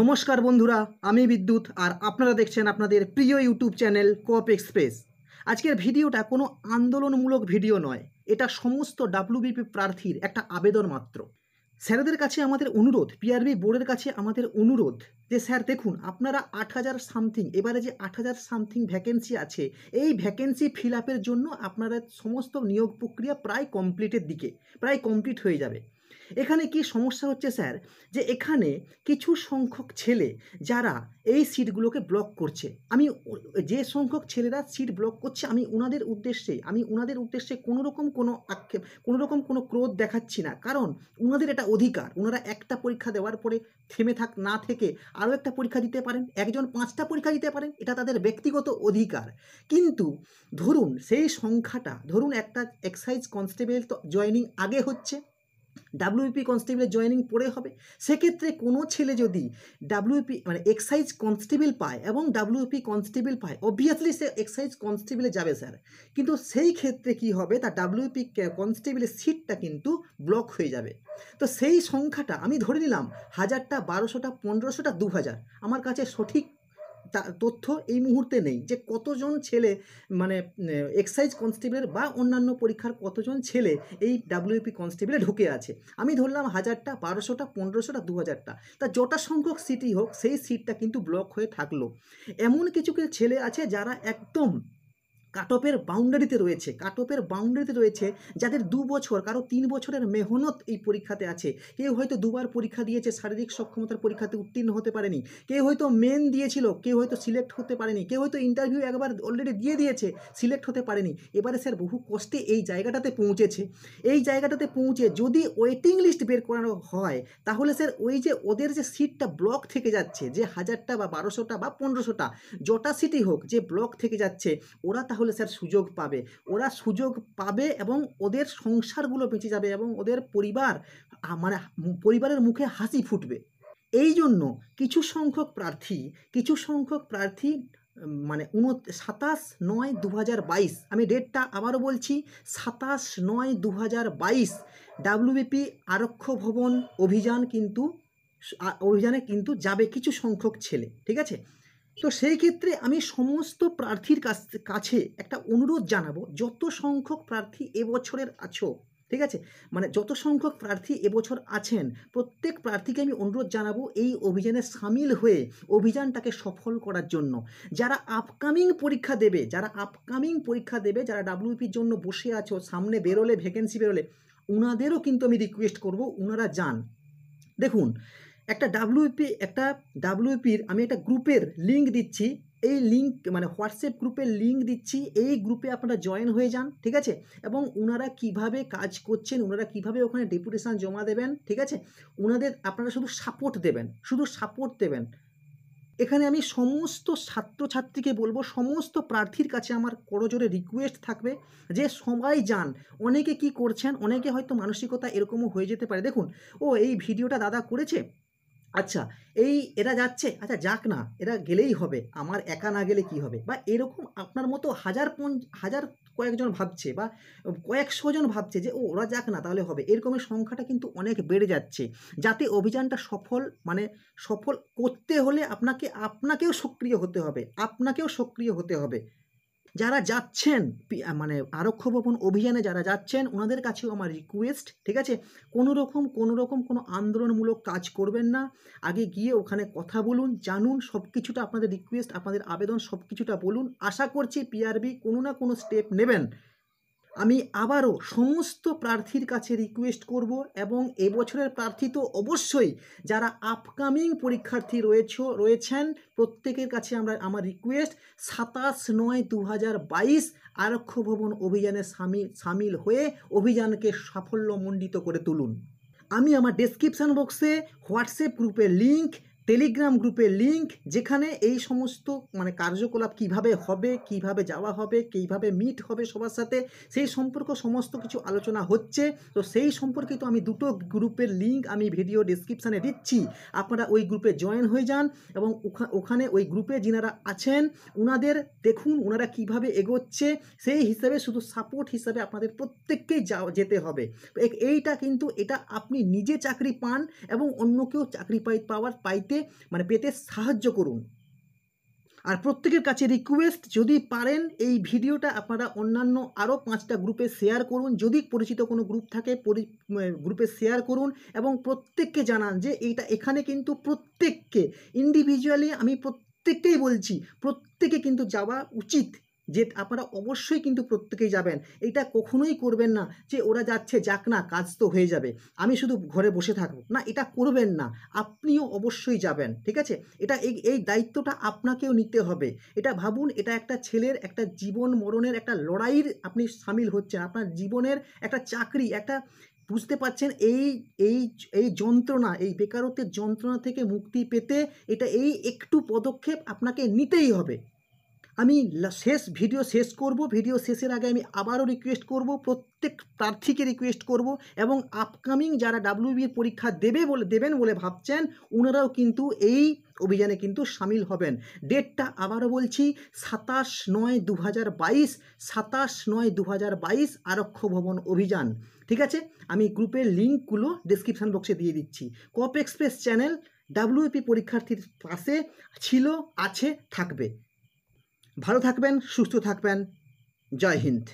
নমস্কার বন্ধুরা আমি বিদ্যুৎ আর আপনারা দেখছেন আপনাদের প্রিয় ইউটিউব চ্যানেল কোপ এক্সপ্রেস আজকের ভিডিওটা কোনো আন্দোলনমূলক ভিডিও নয় এটা সমস্ত ডাব্লিউবিপি প্রার্থীর একটা আবেদন মাত্র স্যারদের কাছে আমাদের অনুরোধ পিআরবি বোর্ডের কাছে আমাদের অনুরোধ যে স্যার দেখুন আপনারা আট হাজার সামথিং এবারে যে আট হাজার সামথিং ভ্যাকেন্সি আছে এই ভ্যাকেন্সি ফিল আপের জন্য আপনারা সমস্ত নিয়োগ প্রক্রিয়া প্রায় কমপ্লিটের দিকে প্রায় কমপ্লিট হয়ে যাবে এখানে কি সমস্যা হচ্ছে স্যার যে এখানে কিছু সংখ্যক ছেলে যারা এই সিটগুলোকে ব্লক করছে আমি যে সংখ্যক ছেলেরা সিট ব্লক করছে আমি ওনাদের উদ্দেশ্যে আমি ওনাদের উদ্দেশ্যে কোনো রকম কোনো আক্ষেপ কোনোরকম কোনো ক্রোধ দেখাচ্ছি না কারণ ওনাদের এটা অধিকার ওনারা একটা পরীক্ষা দেওয়ার পরে থেমে থাক না থেকে আরও একটা পরীক্ষা দিতে পারেন একজন পাঁচটা পরীক্ষা দিতে পারেন এটা তাদের ব্যক্তিগত অধিকার কিন্তু ধরুন সেই সংখ্যাটা ধরুন একটা এক্সাইজ কনস্টেবল তো জয়নিং আগে হচ্ছে ডাব্লিউপি কনস্টেবলের জয়েনিং পরে হবে সেক্ষেত্রে কোনো ছেলে যদি ডাব্লিউপি e মানে এক্সাইজ কনস্টেবল পায় এবং ডাব্লিউপি কনস্টেবল e পায় অবভিয়াসলি সে এক্সাইজ কনস্টেবলে যাবে স্যার কিন্তু সেই ক্ষেত্রে কি হবে তার ডাব্লিউপি কনস্টেবলের সিটটা কিন্তু ব্লক হয়ে যাবে তো সেই সংখ্যাটা আমি ধরে নিলাম হাজারটা বারোশোটা পনেরোশোটা দু হাজার আমার কাছে সঠিক তথ্য এই মুহূর্তে নেই যে কতজন ছেলে মানে এক্সাইজ কনস্টেবলের বা অন্যান্য পরীক্ষার কতজন ছেলে এই ডাব্লিউপি কনস্টেবলে ঢুকে আছে আমি ধরলাম হাজারটা বারোশোটা পনেরোশোটা দু হাজারটা তা যটা সংখ্যক সিটই হোক সেই সিটটা কিন্তু ব্লক হয়ে থাকলো এমন কিছু কিছু ছেলে আছে যারা একদম কাট অফের বাউন্ডারিতে রয়েছে কাট অফের বাউন্ডারিতে রয়েছে যাদের দু বছর কারো তিন বছরের মেহনত এই পরীক্ষাতে আছে কেউ হয়তো দুবার পরীক্ষা দিয়েছে শারীরিক সক্ষমতার পরীক্ষাতে উত্তীর্ণ হতে পারেনি কেউ হয়তো মেন দিয়েছিল কেউ হয়তো সিলেক্ট হতে পারেনি কেউ হয়তো ইন্টারভিউ একবার অলরেডি দিয়ে দিয়েছে সিলেক্ট হতে পারেনি এবারে স্যার বহু কষ্টে এই জায়গাটাতে পৌঁছেছে এই জায়গাটাতে পৌঁছে যদি ওয়েটিং লিস্ট বের করানো হয় তাহলে স্যার ওই যে ওদের যে সিটটা ব্লক থেকে যাচ্ছে যে হাজারটা বা বারোশোটা বা পনেরোশোটা যটা সিটি হোক যে ব্লক থেকে যাচ্ছে ওরা তাহলে হলে স্যার সুযোগ পাবে ওরা সুযোগ পাবে এবং ওদের সংসারগুলো বেঁচে যাবে এবং ওদের পরিবার মানে পরিবারের মুখে হাসি ফুটবে এই জন্য কিছু সংখ্যক প্রার্থী কিছু সংখ্যক প্রার্থী মানে উন সাতাশ নয় দু হাজার বাইশ আমি ডেটটা আবারও বলছি সাতাশ নয় দু হাজার বাইশ ডাব্লিউবিপি আরক্ষ ভবন অভিযান কিন্তু অভিযানে কিন্তু যাবে কিছু সংখ্যক ছেলে ঠিক আছে তো সেই ক্ষেত্রে আমি সমস্ত প্রার্থীর কাছে একটা অনুরোধ জানাবো যত সংখ্যক প্রার্থী এবছরের আছো ঠিক আছে মানে যত সংখ্যক প্রার্থী এবছর আছেন প্রত্যেক প্রার্থীকে আমি অনুরোধ জানাবো এই অভিযানে সামিল হয়ে অভিযানটাকে সফল করার জন্য যারা আপকামিং পরীক্ষা দেবে যারা আপকামিং পরীক্ষা দেবে যারা ডাব্লিউপির জন্য বসে আছো সামনে বেরোলে ভ্যাকেন্সি বেরোলে ওনাদেরও কিন্তু আমি রিকোয়েস্ট করব ওনারা যান দেখুন একটা ডাব্লিউপি একটা ডাব্লিউপির আমি একটা গ্রুপের লিঙ্ক দিচ্ছি এই লিঙ্ক মানে হোয়াটসঅ্যাপ গ্রুপের লিঙ্ক দিচ্ছি এই গ্রুপে আপনারা জয়েন হয়ে যান ঠিক আছে এবং ওনারা কিভাবে কাজ করছেন ওনারা কিভাবে ওখানে ডেপুটেশান জমা দেবেন ঠিক আছে ওনাদের আপনারা শুধু সাপোর্ট দেবেন শুধু সাপোর্ট দেবেন এখানে আমি সমস্ত ছাত্রছাত্রীকে বলবো সমস্ত প্রার্থীর কাছে আমার করজোরে রিকোয়েস্ট থাকবে যে সবাই যান অনেকে কি করছেন অনেকে হয়তো মানসিকতা এরকমও হয়ে যেতে পারে দেখুন ও এই ভিডিওটা দাদা করেছে আচ্ছা এই এরা যাচ্ছে আচ্ছা যাক না এরা গেলেই হবে আমার একা না গেলে কি হবে বা এরকম আপনার মতো হাজার পঞ্চ হাজার কয়েকজন ভাবছে বা কয়েকশো জন ভাবছে যে ও ওরা যাক না তাহলে হবে এরকমের সংখ্যাটা কিন্তু অনেক বেড়ে যাচ্ছে যাতে অভিযানটা সফল মানে সফল করতে হলে আপনাকে আপনাকেও সক্রিয় হতে হবে আপনাকেও সক্রিয় হতে হবে যারা যাচ্ছেন মানে আরক্ষ ভবন অভিযানে যারা যাচ্ছেন ওনাদের কাছেও আমার রিকোয়েস্ট ঠিক আছে কোনো রকম কোনো রকম কোনো আন্দোলনমূলক কাজ করবেন না আগে গিয়ে ওখানে কথা বলুন জানুন সব কিছুটা আপনাদের রিকোয়েস্ট আপনাদের আবেদন সব কিছুটা বলুন আশা করছি পিআরবি কোনো না কোনো স্টেপ নেবেন আমি আবারও সমস্ত প্রার্থীর কাছে রিকোয়েস্ট করব এবং এবছরের প্রার্থী তো অবশ্যই যারা আপকামিং পরীক্ষার্থী রয়েছ রয়েছেন প্রত্যেকের কাছে আমরা আমার রিকোয়েস্ট সাতাশ নয় দু হাজার বাইশ ভবন অভিযানে সামিল সামিল হয়ে অভিযানকে সাফল্যমণ্ডিত করে তুলুন আমি আমার ডেসক্রিপশান বক্সে হোয়াটসঅ্যাপ গ্রুপের লিঙ্ক টেলিগ্রাম গ্রুপের লিংক যেখানে এই সমস্ত মানে কার্যকলাপ কিভাবে হবে কিভাবে যাওয়া হবে কিভাবে মিট হবে সবার সাথে সেই সম্পর্ক সমস্ত কিছু আলোচনা হচ্ছে তো সেই সম্পর্কিত আমি দুটো গ্রুপের লিংক আমি ভিডিও ডিসক্রিপশানে দিচ্ছি আপনারা ওই গ্রুপে জয়েন হয়ে যান এবং ওখানে ওই গ্রুপে যিনারা আছেন ওনাদের দেখুন ওনারা কিভাবে এগোচ্ছে সেই হিসাবে শুধু সাপোর্ট হিসাবে আপনাদের প্রত্যেককেই যাওয়া যেতে হবে এইটা কিন্তু এটা আপনি নিজে চাকরি পান এবং অন্য কেউ চাকরি পাই পাওয়ার পাইতে মানে পেতে সাহায্য করুন আর প্রত্যেকের কাছে রিকোয়েস্ট যদি পারেন এই ভিডিওটা আপনারা অন্যান্য আরও পাঁচটা গ্রুপে শেয়ার করুন যদি পরিচিত কোনো গ্রুপ থাকে গ্রুপে শেয়ার করুন এবং প্রত্যেককে জানান যে এইটা এখানে কিন্তু প্রত্যেককে ইন্ডিভিজুয়ালি আমি প্রত্যেককেই বলছি প্রত্যেকে কিন্তু যাওয়া উচিত যে আপনারা অবশ্যই কিন্তু প্রত্যেকেই যাবেন এটা কখনোই করবেন না যে ওরা যাচ্ছে যাক না কাজ তো হয়ে যাবে আমি শুধু ঘরে বসে থাকবো না এটা করবেন না আপনিও অবশ্যই যাবেন ঠিক আছে এটা এই এই দায়িত্বটা আপনাকেও নিতে হবে এটা ভাবুন এটা একটা ছেলের একটা জীবন মরণের একটা লড়াইয়ের আপনি সামিল হচ্ছেন আপনার জীবনের একটা চাকরি একটা বুঝতে পারছেন এই এই এই যন্ত্রণা এই বেকারত্বের যন্ত্রণা থেকে মুক্তি পেতে এটা এই একটু পদক্ষেপ আপনাকে নিতেই হবে আমি শেষ ভিডিও শেষ করব ভিডিও শেষের আগে আমি আবারও রিকোয়েস্ট করব প্রত্যেক প্রার্থীকে রিকোয়েস্ট করব এবং আপকামিং যারা ডাব্লিউবির পরীক্ষা দেবে বলে দেবেন বলে ভাবছেন ওনারাও কিন্তু এই অভিযানে কিন্তু সামিল হবেন ডেটটা আবারও বলছি সাতাশ নয় দু হাজার বাইশ সাতাশ নয় দু হাজার বাইশ আরক্ষ ভবন অভিযান ঠিক আছে আমি গ্রুপের লিঙ্কগুলো ডিসক্রিপশান বক্সে দিয়ে দিচ্ছি কপ এক্সপ্রেস চ্যানেল ডাব্লিউপি পরীক্ষার্থীর পাশে ছিল আছে থাকবে ভালো থাকবেন সুস্থ থাকবেন জয় হিন্দ